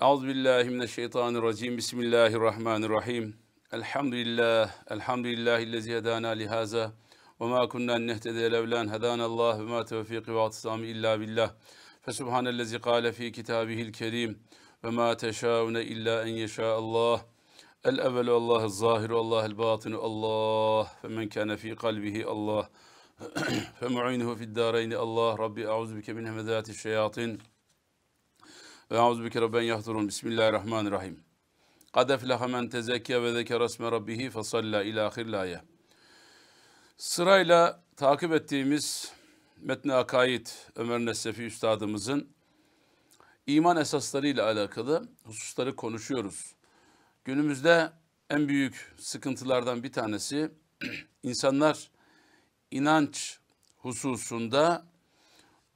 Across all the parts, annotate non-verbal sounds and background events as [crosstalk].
Euzubillahimineşşeytanirracim. Bismillahirrahmanirrahim. Elhamdülillah. Elhamdülillahillezî hedâna lihaza. Ve mâ kunnâ nehtede levlân hedânallâh ve mâ tevfîkî ve atisâmi illâ billah. Fesubhanellezî kâle fî kitâbihil kerîm. Ve mâ teşâune illa en yeşâallah. El evvelu Allah'ı zahiru Allah'ı batinu Allah. Fe men kâne fî kalbihi Allah. [clears throat] Fe mu'inuhu fid dâreyni Allah. Rabbi euzubike min hemedâti şeyâtin. Ve euzubike rabben yahturun. Bismillahirrahmanirrahim. Kad efleha men tezekkiye ve zekere esme rabbihi fesalla ila ahirlaye. Sırayla takip ettiğimiz Metni Akaid Ömer Nessefi Üstadımızın iman esaslarıyla alakalı hususları konuşuyoruz. Günümüzde en büyük sıkıntılardan bir tanesi [clears throat] insanlar inanç hususunda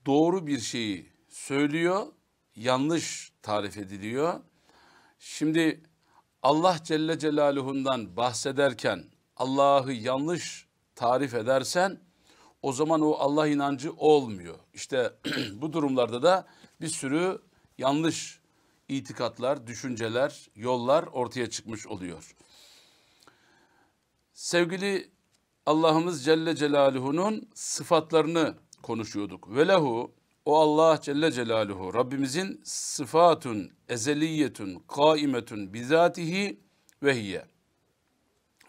doğru bir şeyi söylüyor yanlış tarif ediliyor. Şimdi Allah Celle Celaluhu'ndan bahsederken Allah'ı yanlış tarif edersen o zaman o Allah inancı olmuyor. İşte [clears throat] bu durumlarda da bir sürü yanlış itikatlar, düşünceler, yollar ortaya çıkmış oluyor. Sevgili Allah'ımız Celle Celaluhu'nun sıfatlarını konuşuyorduk. Velehu o Allah Celle Celaluhu Rabbimizin sıfatun, ezeliyetun, kaimetun bizatihi ve hiye.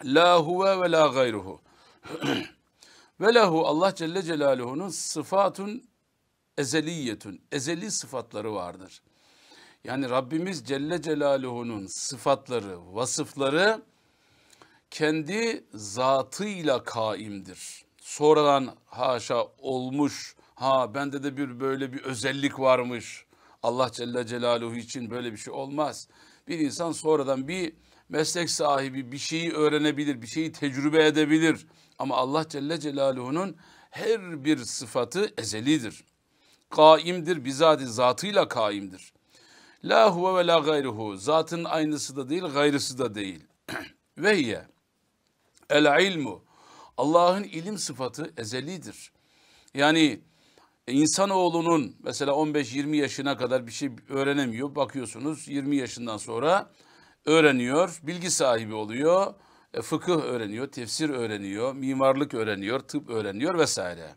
La huve ve la gayruhu. [clears throat] ve lehu Allah Celle Celaluhu'nun sıfatun ezeliyetun, ezeli sıfatları vardır. Yani Rabbimiz Celle Celaluhu'nun sıfatları, vasıfları kendi zatıyla kaimdir. Sonradan haşa olmuş Ha bende de bir böyle bir özellik varmış. Allah Celle Celaluhu için böyle bir şey olmaz. Bir insan sonradan bir meslek sahibi bir şeyi öğrenebilir, bir şeyi tecrübe edebilir. Ama Allah Celle Celaluhu'nun her bir sıfatı ezelidir. Kaimdir, bizati zatıyla kaimdir. La huve ve la gayruhu. Zatın aynısı da değil, gayrısı da değil. [clears throat] Veyye. El ilmu. Allah'ın ilim sıfatı ezelidir. Yani e, insanoğlunun mesela 15-20 yaşına kadar bir şey öğrenemiyor. Bakıyorsunuz 20 yaşından sonra öğreniyor, bilgi sahibi oluyor, e, fıkıh öğreniyor, tefsir öğreniyor, mimarlık öğreniyor, tıp öğreniyor vesaire.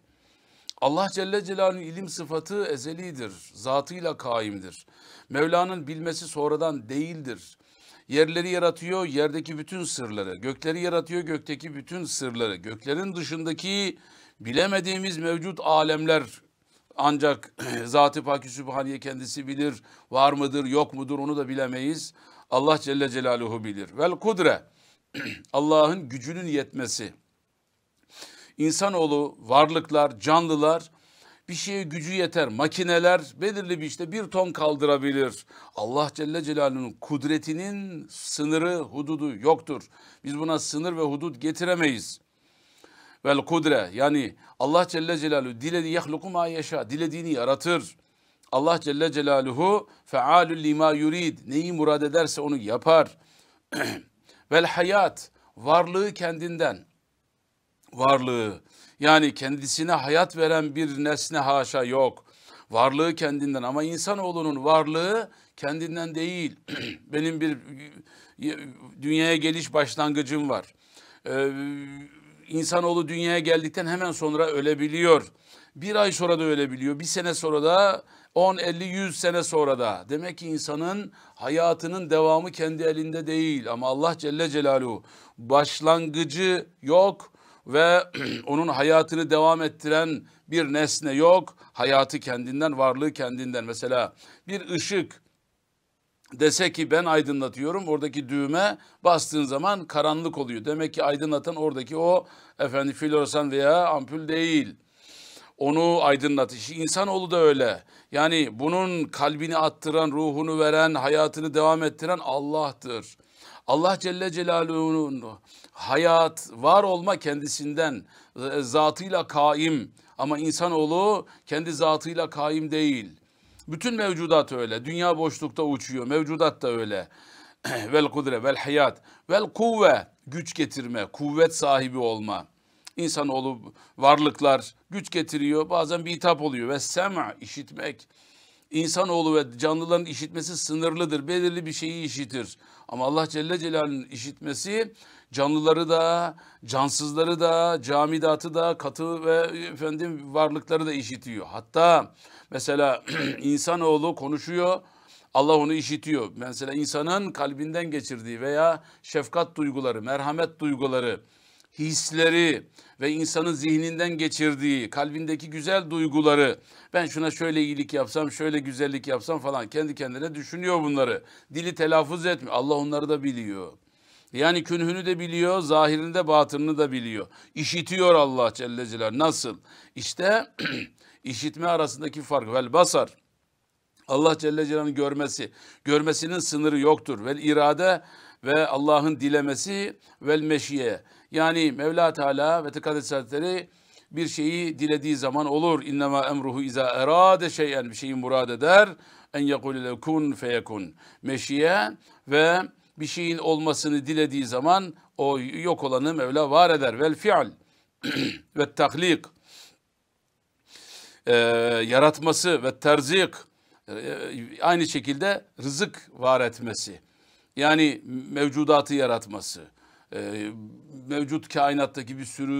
Allah Celle Celaluhu'nun ilim sıfatı ezelidir, zatıyla kaimdir. Mevla'nın bilmesi sonradan değildir. Yerleri yaratıyor, yerdeki bütün sırları, gökleri yaratıyor, gökteki bütün sırları, göklerin dışındaki bilemediğimiz mevcut alemler ancak [clears throat] Zat-ı Paki Sübhaniye kendisi bilir. Var mıdır yok mudur onu da bilemeyiz. Allah Celle Celaluhu bilir. Vel kudre [clears throat] Allah'ın gücünün yetmesi. İnsanoğlu varlıklar, canlılar bir şeye gücü yeter. Makineler belirli bir işte bir ton kaldırabilir. Allah Celle Celaluhu'nun kudretinin sınırı, hududu yoktur. Biz buna sınır ve hudut getiremeyiz vel kudre yani Allah Celle Celaluhu dilediği yahluku ma yaşa dilediğini yaratır. Allah Celle Celaluhu fealü lima yurid neyi murad ederse onu yapar. [clears throat] vel hayat varlığı kendinden varlığı yani kendisine hayat veren bir nesne haşa yok. Varlığı kendinden ama insanoğlunun varlığı kendinden değil. [clears throat] Benim bir dünyaya geliş başlangıcım var. Ee, insanoğlu dünyaya geldikten hemen sonra ölebiliyor. Bir ay sonra da ölebiliyor. Bir sene sonra da 10, 50, 100 sene sonra da. Demek ki insanın hayatının devamı kendi elinde değil. Ama Allah Celle Celaluhu başlangıcı yok ve [clears throat] onun hayatını devam ettiren bir nesne yok. Hayatı kendinden, varlığı kendinden. Mesela bir ışık dese ki ben aydınlatıyorum oradaki düğme bastığın zaman karanlık oluyor. Demek ki aydınlatan oradaki o efendim floresan veya ampul değil. Onu aydınlatışı insanoğlu da öyle. Yani bunun kalbini attıran, ruhunu veren, hayatını devam ettiren Allah'tır. Allah Celle Celaluhu'nun hayat, var olma kendisinden, e, zatıyla kaim ama insanoğlu kendi zatıyla kaim değil. Bütün mevcudat öyle. Dünya boşlukta uçuyor. Mevcudat da öyle. [clears throat] vel kudre, vel hayat, vel kuvve. Güç getirme, kuvvet sahibi olma. İnsanoğlu varlıklar güç getiriyor. Bazen bir hitap oluyor. Ve sema, işitmek. İnsanoğlu ve canlıların işitmesi sınırlıdır. Belirli bir şeyi işitir. Ama Allah Celle Celal'in işitmesi canlıları da, cansızları da, camidatı da, katı ve efendim varlıkları da işitiyor. Hatta Mesela [clears throat] insanoğlu konuşuyor. Allah onu işitiyor. Mesela insanın kalbinden geçirdiği veya şefkat duyguları, merhamet duyguları, hisleri ve insanın zihninden geçirdiği kalbindeki güzel duyguları ben şuna şöyle iyilik yapsam şöyle güzellik yapsam falan kendi kendine düşünüyor bunları. Dili telaffuz etmiyor. Allah onları da biliyor. Yani künhünü de biliyor, zahirinde batınını da biliyor. İşitiyor Allah Celle Celal. Nasıl? İşte [clears throat] işitme arasındaki fark vel basar Allah Celle Celaluhu'nun görmesi, görmesinin sınırı yoktur. Vel irade ve Allah'ın dilemesi vel meşiye. Yani Mevla Teala ve Tekaddes Hazretleri bir şeyi dilediği zaman olur. İnnemâ emruhu izâ erâde şeyen bir şeyi murad eder. En yekûle kun feyekun. Meşiye ve bir şeyin olmasını dilediği zaman o yok olanı Mevla var eder. Vel fi'l [clears throat] ve taklik e, yaratması ve terzik e, e, aynı şekilde rızık var etmesi. Yani mevcudatı yaratması. E, mevcut kainattaki bir sürü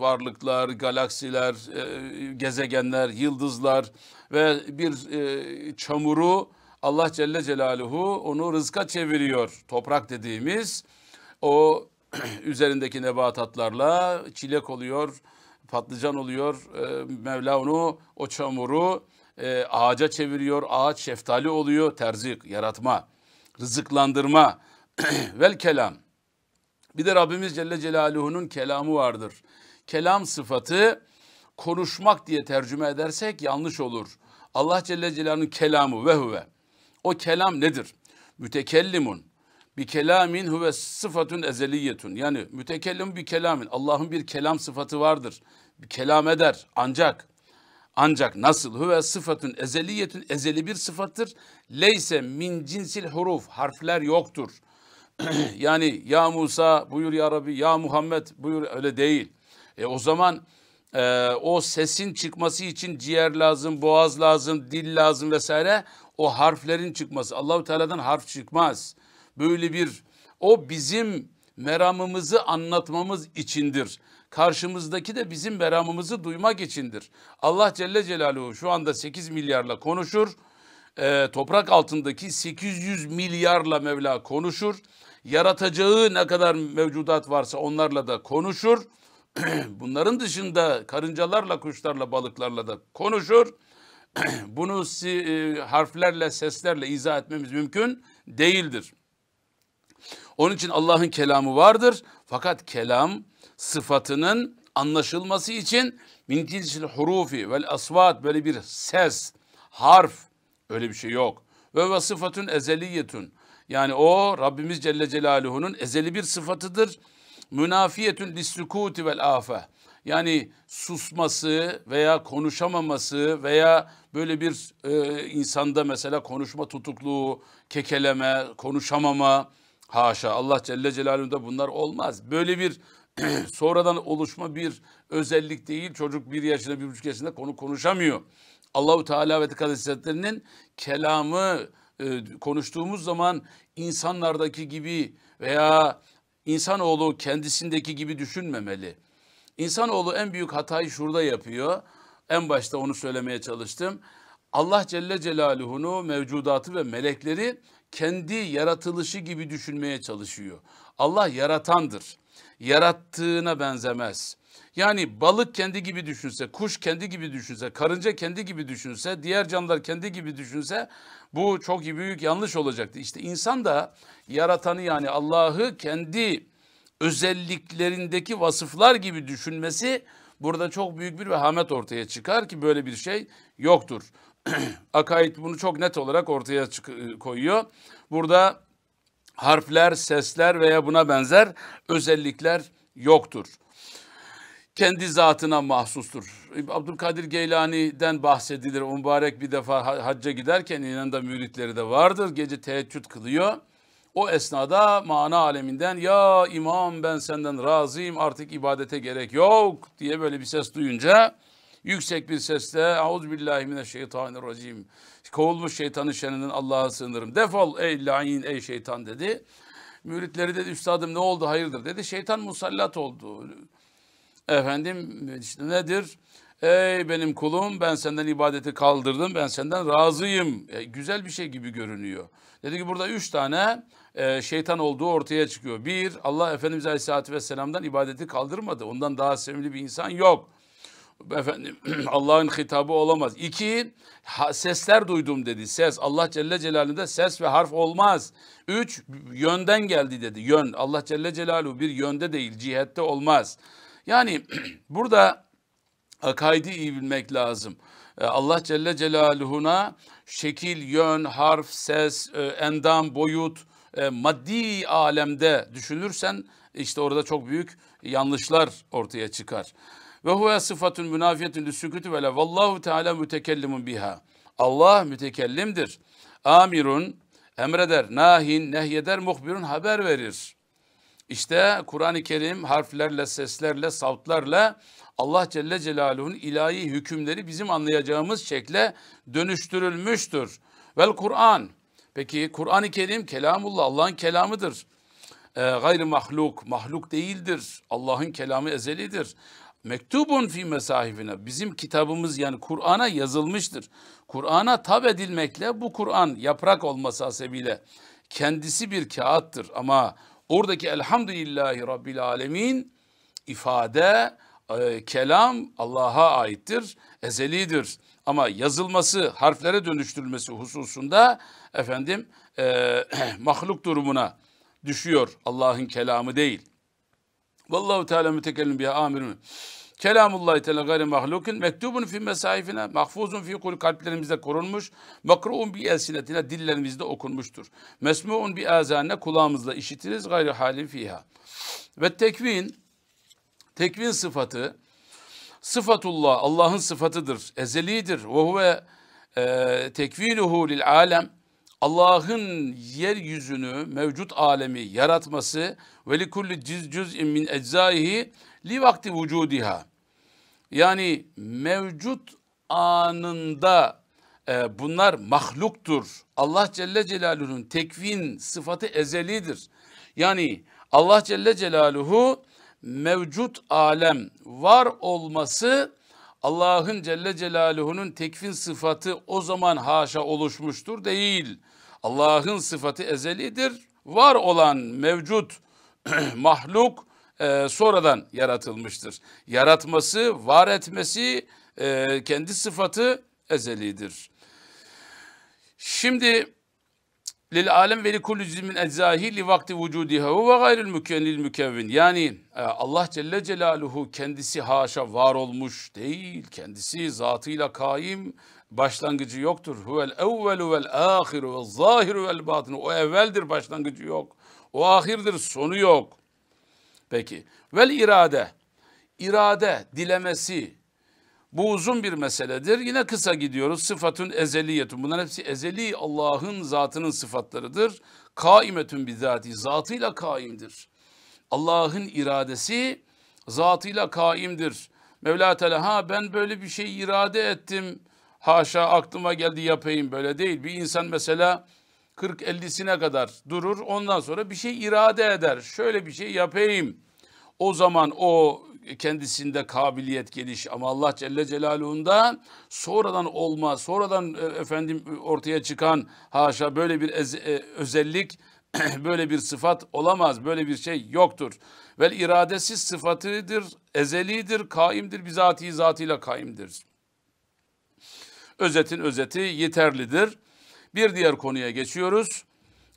varlıklar, galaksiler, e, gezegenler, yıldızlar ve bir e, çamuru Allah Celle Celaluhu onu rızka çeviriyor. Toprak dediğimiz o [clears throat] üzerindeki nebatatlarla çilek oluyor, patlıcan oluyor. E, Mevla onu o çamuru e, ağaca çeviriyor. Ağaç şeftali oluyor. Terzik, yaratma, rızıklandırma. [clears throat] Vel kelam. Bir de Rabbimiz Celle Celaluhu'nun kelamı vardır. Kelam sıfatı konuşmak diye tercüme edersek yanlış olur. Allah Celle Celaluhu'nun kelamı ve huve. O kelam nedir? Mütekellimun Bir kelamin huve sıfatun ezeliyetun. Yani mütekellim bir kelamin. Allah'ın bir kelam sıfatı vardır kelam eder ancak ancak nasıl hüve sıfatın ezeliyetin ezeli bir sıfattır. Leyse min cinsil huruf harfler yoktur. [clears throat] yani ya Musa buyur ya Rabbi ya Muhammed buyur öyle değil. E o zaman e, o sesin çıkması için ciğer lazım, boğaz lazım, dil lazım vesaire. O harflerin çıkması. Allahu Teala'dan harf çıkmaz. Böyle bir o bizim meramımızı anlatmamız içindir. Karşımızdaki de bizim meramımızı duymak içindir. Allah Celle Celaluhu şu anda 8 milyarla konuşur. E, toprak altındaki 800 milyarla Mevla konuşur. Yaratacağı ne kadar mevcudat varsa onlarla da konuşur. [clears throat] Bunların dışında karıncalarla, kuşlarla, balıklarla da konuşur. [clears throat] Bunu e, harflerle, seslerle izah etmemiz mümkün değildir. Onun için Allah'ın kelamı vardır. Fakat kelam sıfatının anlaşılması için min cinsil hurufi vel asvat böyle bir ses, harf öyle bir şey yok. Ve vasıfatun sıfatun ezeliyetun. Yani o Rabbimiz Celle Celaluhu'nun ezeli bir sıfatıdır. Münafiyetün lissukuti vel afe. Yani susması veya konuşamaması veya böyle bir e, insanda mesela konuşma tutukluğu, kekeleme, konuşamama, Haşa Allah Celle Celaluhu'da bunlar olmaz. Böyle bir [clears throat] sonradan oluşma bir özellik değil. Çocuk bir yaşında bir buçuk yaşında konu konuşamıyor. Allahu Teala ve Tekaddes kelamı e, konuştuğumuz zaman insanlardaki gibi veya insanoğlu kendisindeki gibi düşünmemeli. İnsanoğlu en büyük hatayı şurada yapıyor. En başta onu söylemeye çalıştım. Allah Celle Celaluhu'nu, mevcudatı ve melekleri kendi yaratılışı gibi düşünmeye çalışıyor. Allah yaratandır. Yarattığına benzemez. Yani balık kendi gibi düşünse, kuş kendi gibi düşünse, karınca kendi gibi düşünse, diğer canlılar kendi gibi düşünse bu çok büyük yanlış olacaktı. İşte insan da yaratanı yani Allah'ı kendi özelliklerindeki vasıflar gibi düşünmesi burada çok büyük bir vehamet ortaya çıkar ki böyle bir şey yoktur. [clears throat] Akayit bunu çok net olarak ortaya e, koyuyor. Burada harfler, sesler veya buna benzer özellikler yoktur. Kendi zatına mahsustur. Abdülkadir Geylani'den bahsedilir. O mübarek bir defa hacca giderken yanında müritleri de vardır. Gece teheccüd kılıyor. O esnada mana aleminden ya imam ben senden razıyım artık ibadete gerek yok diye böyle bir ses duyunca yüksek bir sesle Euzubillahimineşşeytanirracim. Kovulmuş şeytanın şeninden Allah'a sığınırım. Defol ey lain ey şeytan dedi. Müritleri dedi üstadım ne oldu hayırdır dedi. Şeytan musallat oldu. Efendim işte nedir? Ey benim kulum ben senden ibadeti kaldırdım ben senden razıyım. E, güzel bir şey gibi görünüyor. Dedi ki burada üç tane e, şeytan olduğu ortaya çıkıyor. Bir Allah Efendimiz Aleyhisselatü Vesselam'dan ibadeti kaldırmadı. Ondan daha sevimli bir insan yok efendim [clears throat] Allah'ın hitabı olamaz. İki, ha, sesler duydum dedi. Ses Allah Celle Celaluhu'da ses ve harf olmaz. Üç, yönden geldi dedi. Yön Allah Celle Celaluhu bir yönde değil, cihette olmaz. Yani [clears throat] burada akaidi iyi bilmek lazım. Ee, Allah Celle Celaluhu'na şekil, yön, harf, ses, e, endam, boyut, e, maddi alemde düşünürsen işte orada çok büyük yanlışlar ortaya çıkar. Ve huve sıfatun münafiyetun lüsükütü vele vallahu teala mütekellimun biha. Allah mütekellimdir. Amirun emreder, nahin, nehyeder, muhbirun haber verir. İşte Kur'an-ı Kerim harflerle, seslerle, savtlarla Allah Celle Celaluhu'nun ilahi hükümleri bizim anlayacağımız şekle dönüştürülmüştür. Vel Kur'an. Peki Kur'an-ı Kerim kelamullah, Allah'ın kelamıdır. Ee, gayrı mahluk, mahluk değildir. Allah'ın kelamı ezelidir mektubun fi mesahifine bizim kitabımız yani Kur'an'a yazılmıştır. Kur'an'a tab edilmekle bu Kur'an yaprak olması hasebiyle kendisi bir kağıttır ama oradaki elhamdülillahi rabbil alemin ifade e, kelam Allah'a aittir, ezelidir. Ama yazılması, harflere dönüştürülmesi hususunda efendim e, [clears throat] mahluk durumuna düşüyor Allah'ın kelamı değil. Vallahu Teala mütekellim biha amirun. Kelamullah Teala gayri mahlukin mektubun fi mesaifine mahfuzun fi kul kalplerimizde korunmuş. Makruun bi elsinetine dillerimizde okunmuştur. Mesmuun bi azanine kulağımızla işitiriz gayri halin fiha. Ve tekvin tekvin sıfatı sıfatullah Allah'ın sıfatıdır. Ezelidir. Ve huve e, tekvinuhu lil alem Allah'ın yeryüzünü, mevcut alemi yaratması ve li kulli cüz cüz'in min eczaihi li vakti vücudiha. Yani mevcut anında e, bunlar mahluktur. Allah Celle Celaluhu'nun tekvin sıfatı ezelidir. Yani Allah Celle Celaluhu mevcut alem var olması Allah'ın Celle Celaluhu'nun tekvin sıfatı o zaman haşa oluşmuştur değil. Allah'ın sıfatı ezelidir. Var olan mevcut [clears throat] mahluk e, sonradan yaratılmıştır. Yaratması, var etmesi e, kendi sıfatı ezelidir. Şimdi lil alem ve li kulli cüzmin eczahi li vakti vücudiha ve gayril mükennil mükevvin. Yani e, Allah Celle Celaluhu kendisi haşa var olmuş değil. Kendisi zatıyla kaim başlangıcı yoktur. Huvel evvelu vel ahiru vel zahiru vel batinu. O evveldir başlangıcı yok. O ahirdir sonu yok. Peki vel irade. İrade dilemesi. Bu uzun bir meseledir. Yine kısa gidiyoruz. Sıfatun ezeliyetun. Bunların hepsi ezeli Allah'ın zatının sıfatlarıdır. Kaimetun bizati. Zatıyla kaimdir. Allah'ın iradesi zatıyla kaimdir. Mevla Teala ha ben böyle bir şey irade ettim haşa aklıma geldi yapayım böyle değil. Bir insan mesela 40-50'sine kadar durur ondan sonra bir şey irade eder. Şöyle bir şey yapayım. O zaman o kendisinde kabiliyet geliş ama Allah Celle Celaluhu'ndan sonradan olma, sonradan e, efendim ortaya çıkan haşa böyle bir e, özellik, [clears throat] böyle bir sıfat olamaz, böyle bir şey yoktur. Vel iradesiz sıfatıdır, ezelidir, kaimdir, bizatihi zatıyla kaimdir. Özetin özeti yeterlidir. Bir diğer konuya geçiyoruz.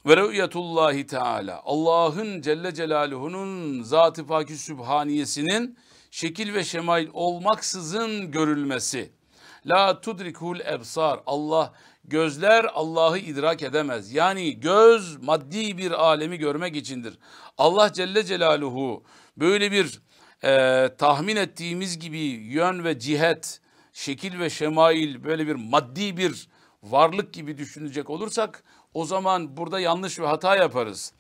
Ve rü'yetullahi teala Allah'ın Celle Celaluhu'nun zat-ı paki sübhaniyesinin şekil ve şemail olmaksızın görülmesi. La tudrikul ebsar Allah gözler Allah'ı idrak edemez. Yani göz maddi bir alemi görmek içindir. Allah Celle Celaluhu böyle bir e, tahmin ettiğimiz gibi yön ve cihet şekil ve şemail böyle bir maddi bir varlık gibi düşünecek olursak o zaman burada yanlış ve hata yaparız.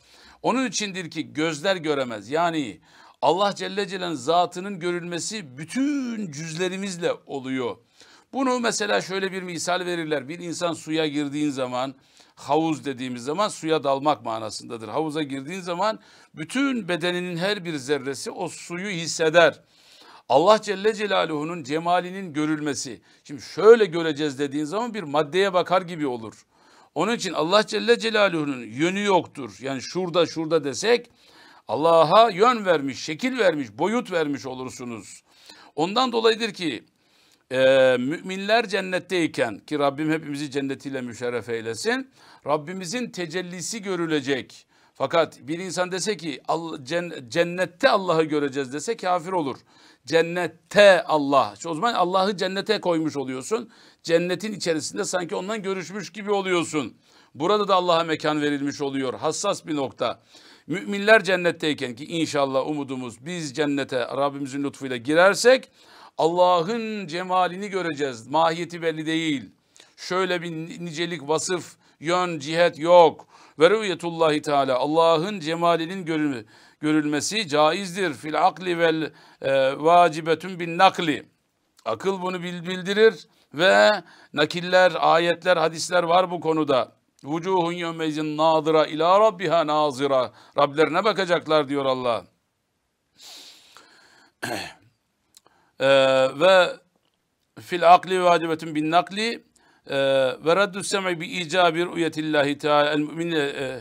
Onun içindir ki gözler göremez. Yani Allah Celle Celal'in zatının görülmesi bütün cüzlerimizle oluyor. Bunu mesela şöyle bir misal verirler. Bir insan suya girdiğin zaman havuz dediğimiz zaman suya dalmak manasındadır. Havuza girdiğin zaman bütün bedeninin her bir zerresi o suyu hisseder. Allah Celle Celaluhu'nun cemalinin görülmesi. Şimdi şöyle göreceğiz dediğin zaman bir maddeye bakar gibi olur. Onun için Allah Celle Celaluhu'nun yönü yoktur. Yani şurada şurada desek Allah'a yön vermiş, şekil vermiş, boyut vermiş olursunuz. Ondan dolayıdır ki e, müminler cennetteyken ki Rabbim hepimizi cennetiyle müşerref eylesin. Rabbimizin tecellisi görülecek. Fakat bir insan dese ki cennette Allah'ı göreceğiz dese kafir olur. Cennette Allah. İşte o zaman Allah'ı cennete koymuş oluyorsun. Cennetin içerisinde sanki ondan görüşmüş gibi oluyorsun. Burada da Allah'a mekan verilmiş oluyor. Hassas bir nokta. Müminler cennetteyken ki inşallah umudumuz biz cennete Rabbimizin lütfuyla girersek Allah'ın cemalini göreceğiz. Mahiyeti belli değil. Şöyle bir nicelik, vasıf, yön, cihet yok ve rüyetullahi teala Allah'ın cemalinin görülmesi, caizdir. Fil akli vel e, vacibetün bin nakli. Akıl bunu bildirir ve nakiller, ayetler, hadisler var bu konuda. Vucuhun yevmeyzin nadira ila rabbiha nazira. Rablerine bakacaklar diyor Allah. ee, [clears throat] ve fil akli vacibetün bin nakli ve raddü sem'i bi icabi rüyetillahi teala el mümine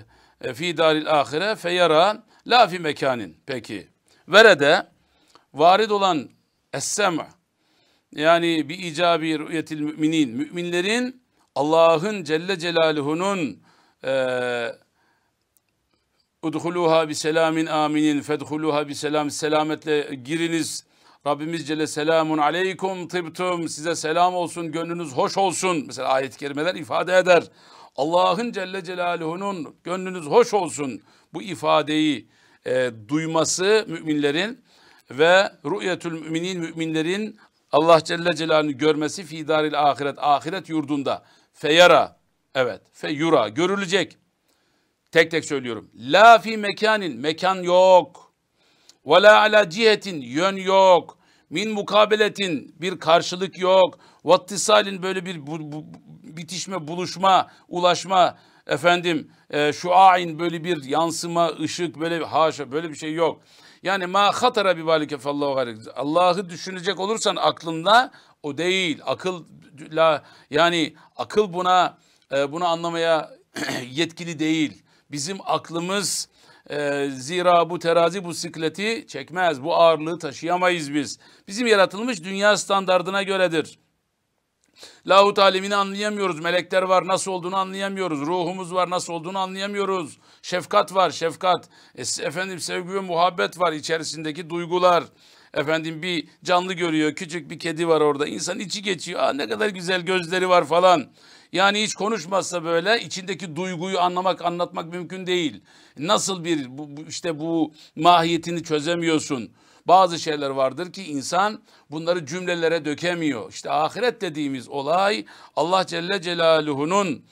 fi daril ahire feyara la fi mekanin. Peki. Verede varid olan es-sem' yani bi icabi rüyetil müminin. Müminlerin Allah'ın Celle Celaluhu'nun e, udhuluha bi selamin aminin fedhuluha bi selam selametle giriniz Rabbimiz Celle selamun aleykum tıbtum size selam olsun gönlünüz hoş olsun. Mesela ayet-i kerimeler ifade eder. Allah'ın Celle Celaluhu'nun gönlünüz hoş olsun bu ifadeyi e, duyması müminlerin ve rü'yetül müminin müminlerin Allah Celle Celaluhu'nu görmesi fidaril ahiret ahiret yurdunda feyara evet feyura görülecek. Tek tek söylüyorum. La fi mekanin mekan yok. Ve la ala cihetin yön yok. Min mukabeletin bir karşılık yok. Vattisalin böyle bir bu, bu, bitişme, buluşma, ulaşma efendim e, ayn böyle bir yansıma, ışık böyle bir haşa böyle bir şey yok. Yani ma hatara bi balike fallahu Allah'ı düşünecek olursan aklında o değil. Akıl la yani akıl buna e, bunu anlamaya [clears throat] yetkili değil. Bizim aklımız e, zira bu terazi bu sikleti çekmez. Bu ağırlığı taşıyamayız biz. Bizim yaratılmış dünya standardına göredir. Lahut alemini anlayamıyoruz. Melekler var nasıl olduğunu anlayamıyoruz. Ruhumuz var nasıl olduğunu anlayamıyoruz. Şefkat var şefkat. E, efendim sevgi ve muhabbet var içerisindeki duygular. Efendim bir canlı görüyor. Küçük bir kedi var orada. İnsan içi geçiyor. Aa, ne kadar güzel gözleri var falan. Yani hiç konuşmazsa böyle içindeki duyguyu anlamak, anlatmak mümkün değil. Nasıl bir bu, işte bu mahiyetini çözemiyorsun. Bazı şeyler vardır ki insan bunları cümlelere dökemiyor. İşte ahiret dediğimiz olay Allah Celle Celaluhu'nun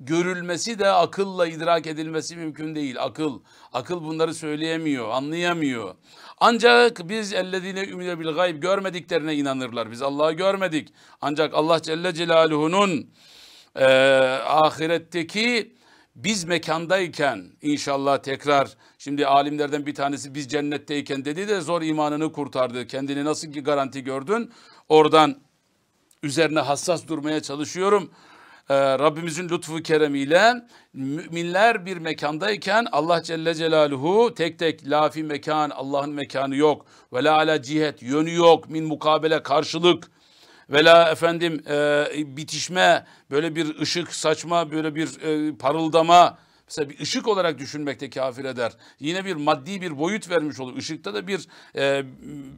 görülmesi de akılla idrak edilmesi mümkün değil. Akıl, akıl bunları söyleyemiyor, anlayamıyor. Ancak biz ellediğine ümide bil gayb görmediklerine inanırlar. Biz Allah'ı görmedik. Ancak Allah Celle Celaluhu'nun e, ahiretteki biz mekandayken inşallah tekrar şimdi alimlerden bir tanesi biz cennetteyken dedi de zor imanını kurtardı. Kendini nasıl ki garanti gördün oradan üzerine hassas durmaya çalışıyorum. Ee, Rabbimizin lütfu keremiyle müminler bir mekandayken Allah Celle Celaluhu tek tek lafi mekan Allah'ın mekanı yok. Ve la ala cihet yönü yok. Min mukabele karşılık ve la efendim e, bitişme böyle bir ışık saçma böyle bir e, parıldama mesela bir ışık olarak düşünmekte kafir eder. Yine bir maddi bir boyut vermiş olur. Işıkta da bir e,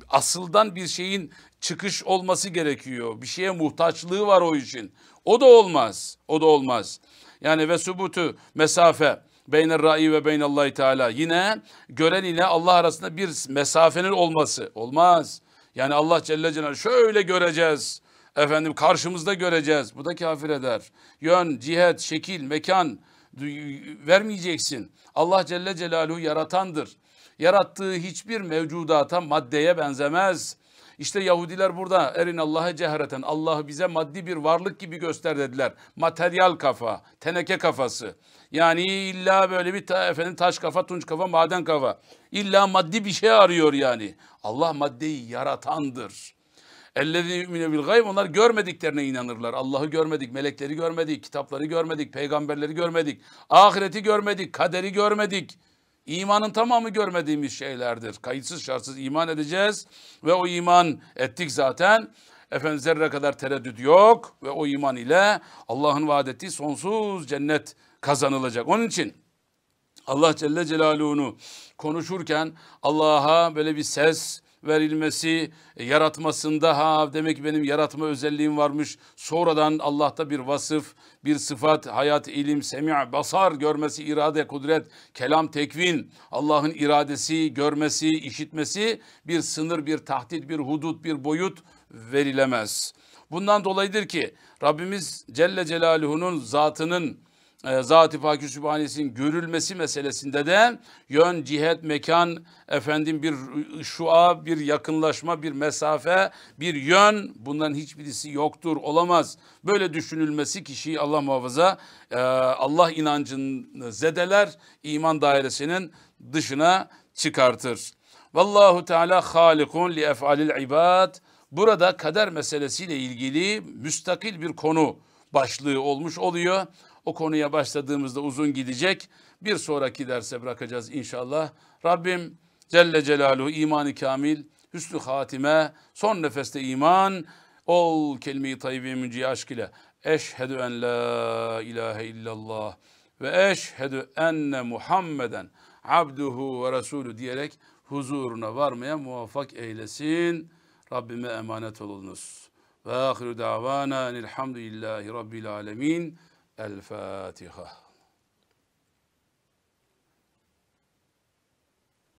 asıldan bir şeyin çıkış olması gerekiyor. Bir şeye muhtaçlığı var o için. O da olmaz. O da olmaz. Yani ve subutu mesafe beynel ra'i ve Allah teala. Yine gören ile Allah arasında bir mesafenin olması. Olmaz. Yani Allah Celle Celaluhu şöyle göreceğiz. Efendim karşımızda göreceğiz. Bu da kafir eder. Yön, cihet, şekil, mekan vermeyeceksin. Allah Celle Celaluhu yaratandır. Yarattığı hiçbir mevcudata maddeye benzemez. İşte Yahudiler burada erin Allah'a cehareten Allah'ı bize maddi bir varlık gibi göster dediler. Materyal kafa, teneke kafası. Yani illa böyle bir ta, efendim taş kafa, tunç kafa, maden kafa. İlla maddi bir şey arıyor yani. Allah maddeyi yaratandır. Ellezî yu'minu bil gayb onlar görmediklerine inanırlar. Allah'ı görmedik, melekleri görmedik, kitapları görmedik, peygamberleri görmedik, ahireti görmedik, kaderi görmedik. İmanın tamamı görmediğimiz şeylerdir. Kayıtsız şartsız iman edeceğiz ve o iman ettik zaten. Efendim zerre kadar tereddüt yok ve o iman ile Allah'ın vaad ettiği sonsuz cennet kazanılacak. Onun için Allah Celle Celaluhu'nu konuşurken Allah'a böyle bir ses verilmesi, e, yaratmasında ha demek benim yaratma özelliğim varmış. Sonradan Allah'ta bir vasıf, bir sıfat, hayat, ilim, semi' basar görmesi, irade, kudret, kelam, tekvin, Allah'ın iradesi, görmesi, işitmesi bir sınır, bir tahdit, bir hudut, bir boyut verilemez. Bundan dolayıdır ki Rabbimiz Celle Celaluhu'nun zatının e, Zat-ı pâk Sübhanesi'nin görülmesi meselesinde de yön, cihet, mekan, efendim bir şua, bir yakınlaşma, bir mesafe, bir yön bunların hiçbirisi yoktur, olamaz. Böyle düşünülmesi kişiyi Allah muhafaza e, Allah inancını zedeler, iman dairesinin dışına çıkartır. Vallahu Teala halikun li ef'alil ibad. Burada kader meselesiyle ilgili müstakil bir konu başlığı olmuş oluyor. O konuya başladığımızda uzun gidecek. Bir sonraki derse bırakacağız inşallah. Rabbim Celle Celaluhu imanı kamil, hüsnü hatime, son nefeste iman, ol kelime-i tayyibe münciye aşk ile. Eşhedü en la ilahe illallah ve eşhedü enne Muhammeden abduhu ve resulü diyerek huzuruna varmaya muvaffak eylesin. Rabbime emanet olunuz. Ve ahiru davana enilhamdülillahi rabbil alemin. الفاتحه